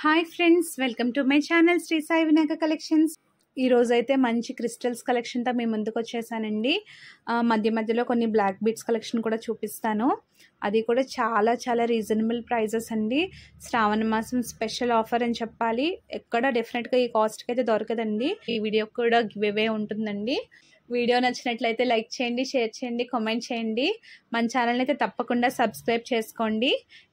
hi friends welcome to my channel Shri Sai Vinayaka collections ఈరోజు అయితే మంచి క్రిస్టల్స్ కలెక్షన్తో మీ ముందుకు వచ్చేసానండి మధ్య మధ్యలో కొన్ని బ్లాక్ బీట్స్ కలెక్షన్ కూడా చూపిస్తాను అది కూడా చాలా చాలా రీజనబుల్ ప్రైజెస్ అండి శ్రావణ మాసం స్పెషల్ ఆఫర్ అని చెప్పాలి ఎక్కడ డెఫినెట్గా ఈ కాస్ట్కి అయితే దొరకదండి ఈ వీడియో కూడా గివ్వే ఉంటుందండి వీడియో నచ్చినట్లయితే లైక్ చేయండి షేర్ చేయండి కామెంట్ చేయండి మన ఛానల్ని అయితే తప్పకుండా సబ్స్క్రైబ్ చేసుకోండి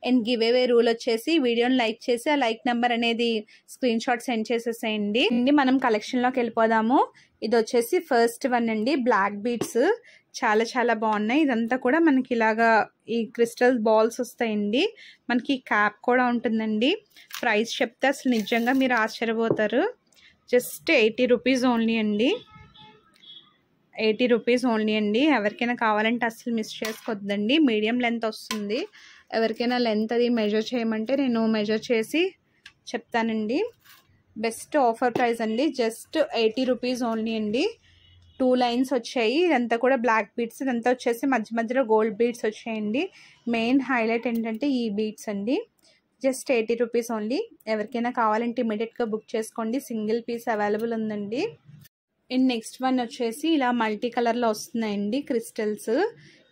అండ్ గివ్ అవే రూల్ వచ్చేసి వీడియోని లైక్ చేసి ఆ లైక్ నెంబర్ అనేది స్క్రీన్ షాట్ సెండ్ చేసేసేయండి మనం కలెక్షన్లోకి వెళ్ళిపోదాము ఇది వచ్చేసి ఫస్ట్ వన్ అండి బ్లాక్ బీట్స్ చాలా చాలా బాగున్నాయి ఇదంతా కూడా మనకి ఇలాగా ఈ క్రిస్టల్ బాల్స్ వస్తాయండి మనకి క్యాప్ కూడా ఉంటుందండి ప్రైస్ చెప్తే అసలు నిజంగా మీరు ఆశ్చర్యపోతారు జస్ట్ ఎయిటీ రూపీస్ ఓన్లీ అండి ఎయిటీ రూపీస్ ఓన్లీ అండి ఎవరికైనా కావాలంటే అసలు మిస్ చేసుకోవద్దండి మీడియం లెంత్ వస్తుంది ఎవరికైనా లెంత్ అది మెజర్ చేయమంటే నేను మెజర్ చేసి చెప్తానండి బెస్ట్ ఆఫర్ ప్రైస్ అండి జస్ట్ ఎయిటీ రూపీస్ ఓన్లీ అండి టూ లైన్స్ వచ్చాయి ఇదంతా కూడా బ్లాక్ బీడ్స్ ఇదంతా వచ్చేసి మధ్య మధ్యలో గోల్డ్ బీడ్స్ వచ్చాయండి మెయిన్ హైలైట్ ఏంటంటే ఈ బీడ్స్ అండి జస్ట్ ఎయిటీ రూపీస్ ఓన్లీ ఎవరికైనా కావాలంటే ఇమీడియట్గా బుక్ చేసుకోండి సింగిల్ పీస్ అవైలబుల్ ఉందండి అండ్ నెక్స్ట్ వన్ వచ్చేసి ఇలా మల్టీ కలర్లో వస్తున్నాయండి క్రిస్టల్స్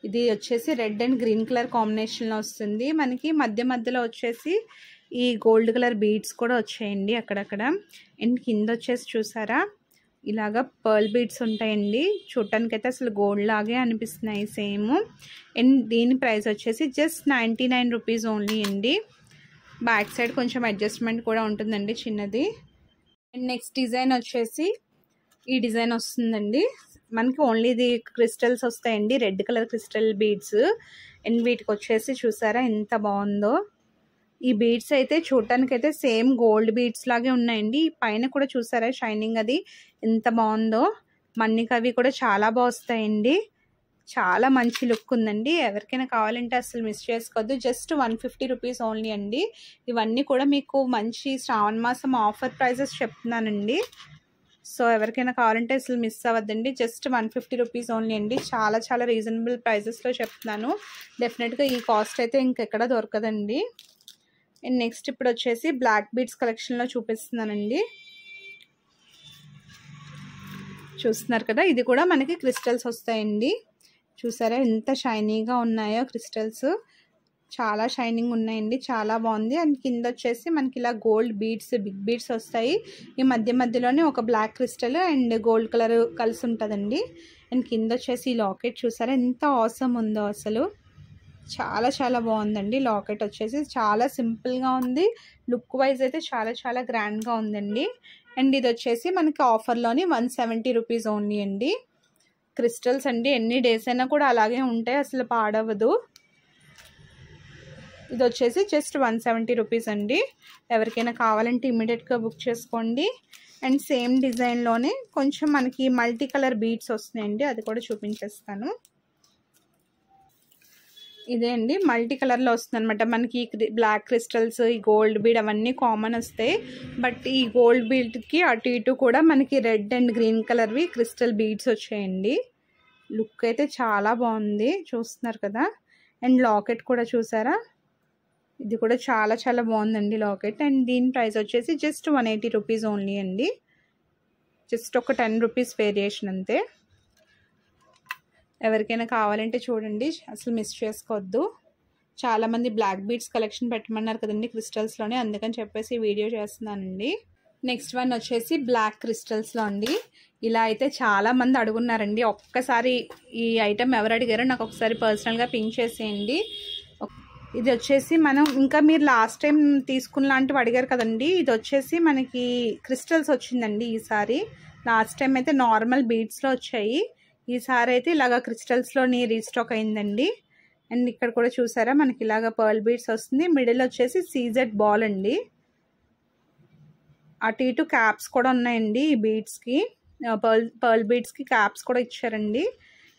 ఇది వచ్చేసి రెడ్ అండ్ గ్రీన్ కలర్ కాంబినేషన్లో వస్తుంది మనకి మధ్య మధ్యలో వచ్చేసి ఈ గోల్డ్ కలర్ బీడ్స్ కూడా వచ్చాయండి అక్కడక్కడ అండ్ కింద వచ్చేసి చూసారా ఇలాగ పర్ల్ బీడ్స్ ఉంటాయండి చూడటానికి అయితే అసలు గోల్డ్ లాగే అనిపిస్తున్నాయి సేమ్ అండ్ దీని ప్రైస్ వచ్చేసి just ninety nine rupees only అండి బ్యాక్ సైడ్ కొంచెం అడ్జస్ట్మెంట్ కూడా ఉంటుందండి చిన్నది అండ్ నెక్స్ట్ డిజైన్ వచ్చేసి ఈ డిజైన్ వస్తుందండి మనకి ఓన్లీ ఇది క్రిస్టల్స్ వస్తాయండి red colour crystal beads and వీటికి వచ్చేసి చూసారా ఎంత బాగుందో ఈ బీడ్స్ అయితే చూడటానికి అయితే సేమ్ గోల్డ్ బీడ్స్ లాగే ఉన్నాయండి పైన కూడా చూసారా షైనింగ్ అది ఎంత బాగుందో మన్నికవి అవి కూడా చాలా బాగుస్తాయండి చాలా మంచి లుక్ ఉందండి ఎవరికైనా కావాలంటే అసలు మిస్ చేసుకోవద్దు just one fifty rupees only అండి ఇవన్నీ కూడా మీకు మంచి శ్రావణ మాసం ఆఫర్ ప్రైజెస్ చెప్తున్నానండి సో ఎవరికైనా కావాలంటే అసలు మిస్ అవ్వద్దండి just one fifty rupees only అండి చాలా చాలా రీజనబుల్ ప్రైజెస్లో చెప్తున్నాను డెఫినెట్గా ఈ కాస్ట్ అయితే ఇంకెక్కడ దొరకదండి అండ్ నెక్స్ట్ ఇప్పుడు వచ్చేసి బ్లాక్ బీడ్స్ కలెక్షన్లో చూపిస్తున్నానండి చూస్తున్నారు కదా ఇది కూడా మనకి క్రిస్టల్స్ వస్తాయండి చూసారా ఎంత షైనీగా ఉన్నాయో క్రిస్టల్స్ చాలా షైనింగ్ ఉన్నాయండి చాలా బాగుంది అండ్ కింద వచ్చేసి మనకి ఇలా గోల్డ్ బీడ్స్ బిగ్ బీడ్స్ వస్తాయి ఈ మధ్య మధ్యలోనే ఒక black crystal and gold colour కలిసి ఉంటుందండి అండ్ కింద వచ్చేసి ఈ లాకెట్ చూసారా ఎంత ఆసమ్ ఉందో అసలు చాలా చాలా బాగుందండి లాకెట్ వచ్చేసి చాలా సింపుల్గా ఉంది లుక్ వైజ్ అయితే చాలా చాలా గ్రాండ్గా ఉందండి అండ్ ఇది వచ్చేసి మనకి ఆఫర్లోని వన్ సెవెంటీ రూపీస్ ఓన్లీ అండి క్రిస్టల్స్ అండి ఎన్ని డేస్ అయినా కూడా అలాగే ఉంటాయి అసలు పాడవదు ఇది వచ్చేసి జస్ట్ వన్ సెవెంటీ రూపీస్ అండి ఎవరికైనా కావాలంటే ఇమీడియట్గా బుక్ చేసుకోండి అండ్ సేమ్ డిజైన్లోనే కొంచెం మనకి మల్టీ కలర్ బీట్స్ వస్తున్నాయండి అది కూడా చూపించేస్తాను ఇదే అండి మల్టీ కలర్లో వస్తుంది అనమాట మనకి బ్లాక్ క్రిస్టల్స్ ఈ గోల్డ్ బీడ్ అవన్నీ కామన్ వస్తాయి బట్ ఈ గోల్డ్ బీడ్కి అటు ఇటు కూడా మనకి రెడ్ అండ్ గ్రీన్ కలర్వి క్రిస్టల్ బీడ్స్ వచ్చాయండి లుక్ అయితే చాలా బాగుంది చూస్తున్నారు కదా అండ్ లాకెట్ కూడా చూసారా ఇది కూడా చాలా చాలా బాగుందండి లాకెట్ అండ్ దీని ప్రైస్ వచ్చేసి just one eighty rupees only అండి జస్ట్ ఒక టెన్ రూపీస్ వేరియేషన్ అంతే ఎవరికైనా కావాలంటే చూడండి అసలు మిస్ చేసుకోవద్దు చాలామంది బ్లాక్ బీడ్స్ కలెక్షన్ పెట్టమన్నారు కదండి క్రిస్టల్స్లోనే అందుకని చెప్పేసి వీడియో చేస్తున్నానండి నెక్స్ట్ వన్ వచ్చేసి బ్లాక్ క్రిస్టల్స్లో అండి ఇలా అయితే చాలామంది అడుగున్నారండి ఒక్కసారి ఈ ఐటెం ఎవరు అడిగారో నాకు ఒకసారి పర్సనల్గా పింక్ చేసేయండి ఇది వచ్చేసి మనం ఇంకా మీరు లాస్ట్ టైం తీసుకున్న లాంటివి అడిగారు కదండి ఇది వచ్చేసి మనకి క్రిస్టల్స్ వచ్చిందండి ఈసారి లాస్ట్ టైం అయితే నార్మల్ బీడ్స్లో వచ్చాయి ఈసారి అయితే ఇలాగ క్రిస్టల్స్లోని రీస్టాక్ అయిందండి అండ్ ఇక్కడ కూడా చూసారా మనకి ఇలాగ పర్ల్ బీడ్స్ వస్తుంది మిడిల్ వచ్చేసి సీజెడ్ బాల్ అండి అటు ఇటు క్యాప్స్ కూడా ఉన్నాయండి ఈ బీడ్స్కి పర్ల్ పర్ల్ బీడ్స్కి క్యాప్స్ కూడా ఇచ్చారండి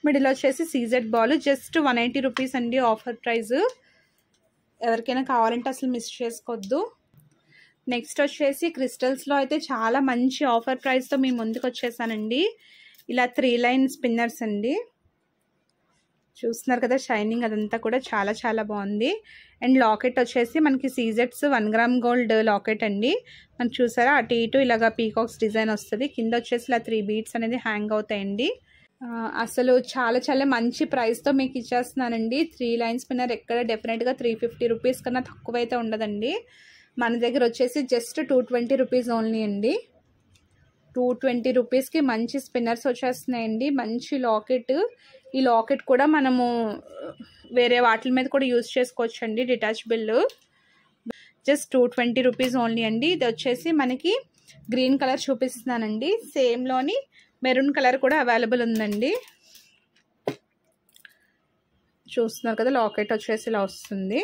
మిడిల్ వచ్చేసి CZ ball just one eighty rupees అండి ఆఫర్ ప్రైజ్ ఎవరికైనా కావాలంటే అసలు మిస్ చేసుకోవద్దు నెక్స్ట్ వచ్చేసి క్రిస్టల్స్లో అయితే చాలా మంచి ఆఫర్ ప్రైస్తో మీ ముందుకు వచ్చేసానండి ఇలా త్రీ లైన్ స్పిన్నర్స్ అండి చూస్తున్నారు కదా షైనింగ్ అదంతా కూడా చాలా చాలా బాగుంది అండ్ లాకెట్ వచ్చేసి మనకి సీజెట్స్ వన్ గ్రామ్ గోల్డ్ లాకెట్ అండి మనం చూసారా అటు ఇటు ఇలాగ పీకాక్స్ డిజైన్ వస్తుంది కింద వచ్చేసి ఇలా త్రీ బీట్స్ అనేది హ్యాంగ్ అవుతాయండి అసలు చాలా చాలా మంచి ప్రైస్తో మీకు ఇచ్చేస్తున్నానండి త్రీ లైన్స్ పిన్నర్ ఎక్కడ డెఫినెట్గా త్రీ ఫిఫ్టీ రూపీస్ కన్నా తక్కువ అయితే ఉండదండి మన దగ్గర వచ్చేసి just two twenty rupees only అండి టూ ట్వంటీ రూపీస్కి మంచి స్పిన్నర్స్ వచ్చేస్తున్నాయండి మంచి లాకెట్ ఈ లాకెట్ కూడా మనము వేరే వాటి మీద కూడా యూజ్ చేసుకోవచ్చు అండి detachable just two twenty rupees only అండి ఇది వచ్చేసి మనకి గ్రీన్ కలర్ చూపిస్తున్నానండి సేమ్లోని మెరూన్ కలర్ కూడా అవైలబుల్ ఉందండి చూస్తున్నారు కదా లాకెట్ వచ్చేసి ఇలా వస్తుంది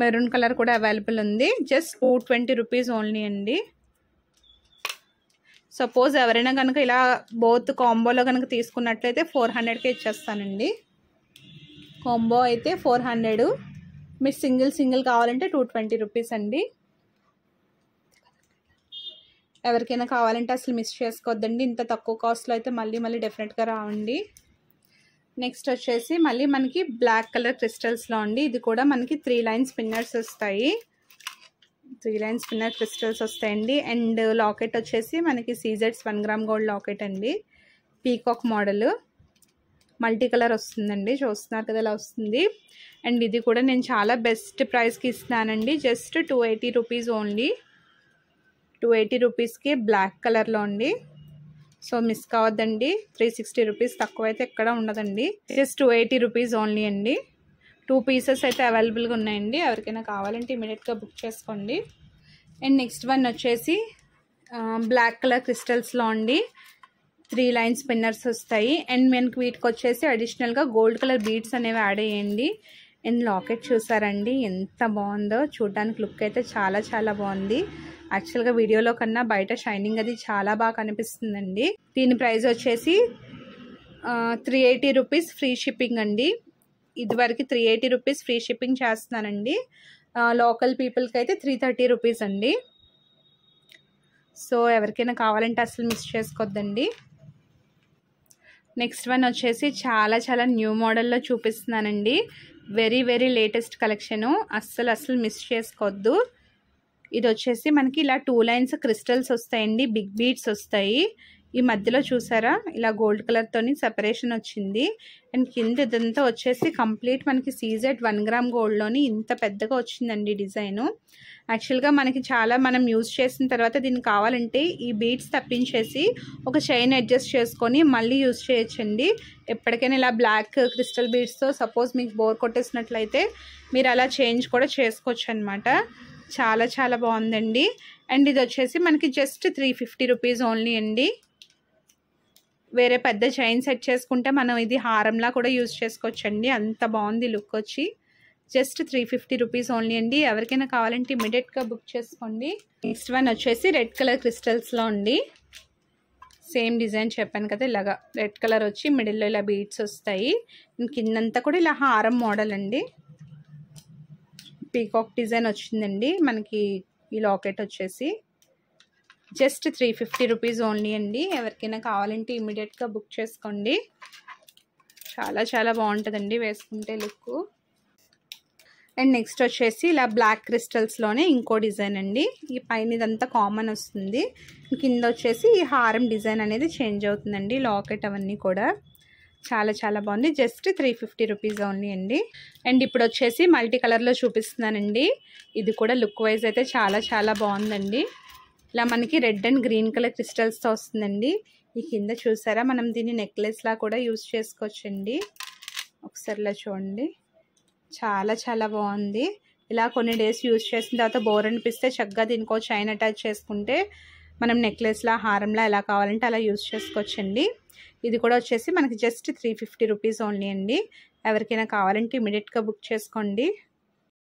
మెరూన్ కలర్ కూడా అవైలబుల్ ఉంది just two twenty rupees only అండి సపోజ్ ఎవరైనా కనుక ఇలా బోత్ కాంబోలో కనుక తీసుకున్నట్లయితే ఫోర్ హండ్రెడ్కే ఇచ్చేస్తానండి కాంబో అయితే ఫోర్ హండ్రెడ్ మీరు సింగిల్ సింగిల్ కావాలంటే టూ ట్వంటీ రూపీస్ అండి ఎవరికైనా కావాలంటే అసలు మిస్ చేసుకోవద్దండి ఇంత తక్కువ కాస్ట్లో అయితే మళ్ళీ మళ్ళీ డెఫినెట్గా రావండి నెక్స్ట్ వచ్చేసి మళ్ళీ మనకి బ్లాక్ కలర్ క్రిస్టల్స్లో అండి ఇది కూడా మనకి త్రీ లైన్స్ స్పిన్నర్స్ వస్తాయి త్రీ లైన్స్ ఫిన్నర్ క్రిస్టల్స్ వస్తాయండి అండ్ లాకెట్ వచ్చేసి మనకి సీజెడ్స్ వన్ గ్రామ్ గోల్డ్ లాకెట్ అండి పీకాక్ మోడల్ మల్టీ కలర్ వస్తుందండి చూస్తున్నారు కదా ఇలా వస్తుంది అండ్ ఇది కూడా నేను చాలా బెస్ట్ ప్రైస్కి ఇస్తున్నానండి just two eighty rupees only two eighty రూపీస్కి బ్లాక్ కలర్లో అండి సో మిస్ కావద్దండి త్రీ సిక్స్టీ రూపీస్ తక్కువ అయితే ఎక్కడ ఉండదండి just two eighty rupees only అండి టూ పీసెస్ అయితే అవైలబుల్గా ఉన్నాయండి ఎవరికైనా కావాలంటే ఇమీడియట్గా బుక్ చేసుకోండి అండ్ నెక్స్ట్ వన్ వచ్చేసి బ్లాక్ కలర్ క్రిస్టల్స్లో అండి త్రీ లైన్ స్పిన్నర్స్ వస్తాయి అండ్ మనకి వీటికి వచ్చేసి అడిషనల్గా గోల్డ్ కలర్ బీడ్స్ అనేవి యాడ్ చేయండి అండ్ లాకెట్ చూసారండి ఎంత బాగుందో చూడడానికి లుక్ అయితే చాలా చాలా బాగుంది యాక్చువల్గా వీడియోలో కన్నా బయట షైనింగ్ అది చాలా బాగా కనిపిస్తుందండి దీని ప్రైస్ వచ్చేసి three eighty rupees free shipping అండి ఇదివరకు three eighty rupees free shipping చేస్తున్నానండి లోకల్ పీపుల్కి అయితే త్రీ థర్టీ రూపీస్ అండి సో ఎవరికైనా కావాలంటే అసలు మిస్ చేసుకోవద్దండి నెక్స్ట్ వన్ వచ్చేసి చాలా చాలా న్యూ మోడల్లో చూపిస్తున్నానండి వెరీ వెరీ లేటెస్ట్ కలెక్షను అస్సలు అస్సలు మిస్ చేసుకోవద్దు ఇది వచ్చేసి మనకి ఇలా టూ లైన్స్ క్రిస్టల్స్ వస్తాయండి బిగ్ బీట్స్ వస్తాయి ఈ మధ్యలో చూసారా ఇలా గోల్డ్ కలర్తోని సెపరేషన్ వచ్చింది అండ్ కింద ఇదంతా వచ్చేసి కంప్లీట్ మనకి సీజెడ్ వన్ గ్రామ్ గోల్డ్లోని ఇంత పెద్దగా వచ్చిందండి డిజైను యాక్చువల్గా మనకి చాలా మనం యూజ్ చేసిన తర్వాత దీనికి కావాలంటే ఈ బీట్స్ తప్పించేసి ఒక చైన్ అడ్జస్ట్ చేసుకొని మళ్ళీ యూజ్ చేయొచ్చండి ఎప్పటికైనా ఇలా బ్లాక్ క్రిస్టల్ బీట్స్తో సపోజ్ మీకు బోర్ కొట్టేసినట్లయితే మీరు అలా చేంజ్ కూడా చేసుకోవచ్చు అనమాట చాలా చాలా బాగుందండి అండ్ ఇది వచ్చేసి మనకి just three fifty rupees only అండి వేరే పెద్ద చైన్ సెట్ చేసుకుంటే మనం ఇది హారంలా కూడా యూజ్ చేసుకోవచ్చండి అంత బాగుంది లుక్ వచ్చి just three fifty rupees only అండి ఎవరికైనా కావాలంటే ఇమీడియట్గా బుక్ చేసుకోండి నెక్స్ట్ వన్ వచ్చేసి రెడ్ కలర్ క్రిస్టల్స్లో ఉండి సేమ్ డిజైన్ చెప్పాను కదా ఇలాగా రెడ్ కలర్ వచ్చి మిడిల్లో ఇలా బీడ్స్ వస్తాయి కిందంతా కూడా ఇలా హారం మోడల్ అండి పీకాక్ డిజైన్ వచ్చిందండి మనకి ఈ లాకెట్ వచ్చేసి just three fifty rupees only అండి ఎవరికైనా కావాలంటే ఇమీడియట్గా బుక్ చేసుకోండి చాలా చాలా బాగుంటుందండి వేసుకుంటే లుక్ అండ్ నెక్స్ట్ వచ్చేసి ఇలా బ్లాక్ క్రిస్టల్స్లోనే ఇంకో డిజైన్ అండి ఈ పైన ఇదంతా కామన్ వస్తుంది కింద వచ్చేసి ఈ హారం డిజైన్ అనేది చేంజ్ అవుతుందండి లాకెట్ అవన్నీ కూడా చాలా చాలా బాగుంది just three fifty rupees only and అండ్ ఇప్పుడు వచ్చేసి మల్టీ కలర్లో చూపిస్తున్నానండి ఇది కూడా లుక్ వైజ్ అయితే చాలా చాలా బాగుందండి ఇలా మనకి రెడ్ అండ్ గ్రీన్ కలర్ క్రిస్టల్స్తో వస్తుందండి ఈ కింద చూసారా మనం దీన్ని నెక్లెస్లా కూడా యూజ్ చేసుకోవచ్చండి ఒకసారి ఇలా చూడండి చాలా చాలా బాగుంది ఇలా కొన్ని డేస్ యూజ్ చేసిన తర్వాత బోర్ అనిపిస్తే చక్కగా దీనికో చైన్ అటాచ్ చేసుకుంటే మనం నెక్లెస్లా హారంలా ఎలా కావాలంటే అలా యూజ్ చేసుకోవచ్చండి ఇది కూడా వచ్చేసి మనకి just three fifty rupees only అండి ఎవరికైనా కావాలంటే ఇమీడియట్గా బుక్ చేసుకోండి